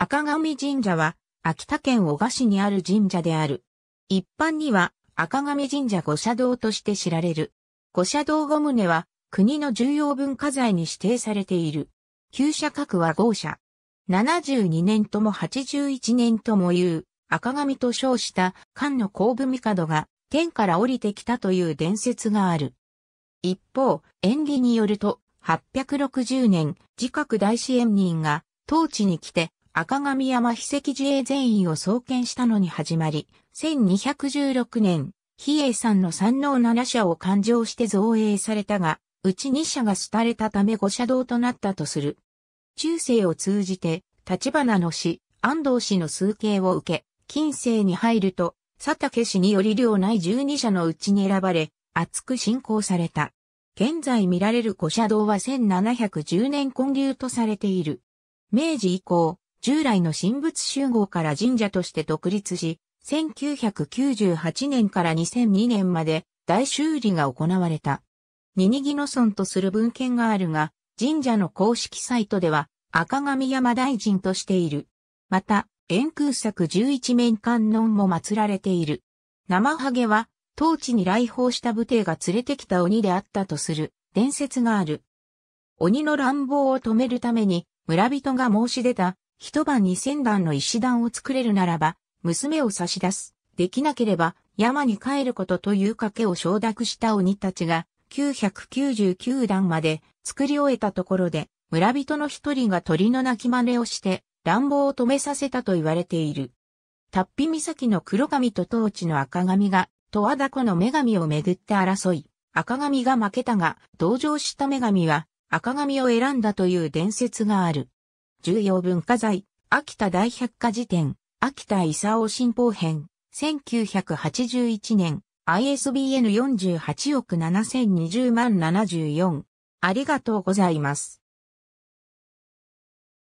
赤神神社は、秋田県小賀市にある神社である。一般には、赤神神社五社堂として知られる。五社堂五棟は、国の重要文化財に指定されている。旧社格は豪社。72年とも81年ともいう、赤神と称した漢の後部帝が、天から降りてきたという伝説がある。一方、縁起によると、860年、自覚大支援人が、当地に来て、赤神山秘跡自衛全員を創建したのに始まり、1216年、比叡山の山王七社を勘定して造営されたが、うち二社が廃れたため五社道となったとする。中世を通じて、立花の死、安藤氏の数形を受け、近世に入ると、佐竹氏により領内十二社のうちに選ばれ、厚く信仰された。現在見られる五社道は1710年建立とされている。明治以降、従来の神仏集合から神社として独立し、1998年から2002年まで大修理が行われた。ニニギノ村とする文献があるが、神社の公式サイトでは赤神山大臣としている。また、円空作11面観音も祀られている。生ハゲは、当地に来訪した武帝が連れてきた鬼であったとする伝説がある。鬼の乱暴を止めるために村人が申し出た一晩に千段の石段を作れるならば、娘を差し出す。できなければ、山に帰ることという賭けを承諾した鬼たちが、999段まで作り終えたところで、村人の一人が鳥の鳴き真似をして、乱暴を止めさせたと言われている。タッピ岬の黒髪と当地の赤髪が、とわだこの女神をめぐって争い、赤髪が負けたが、同情した女神は、赤髪を選んだという伝説がある。重要文化財、秋田大百科事典、秋田勲新報編、1981年、ISBN48 億7020万74。ありがとうございます。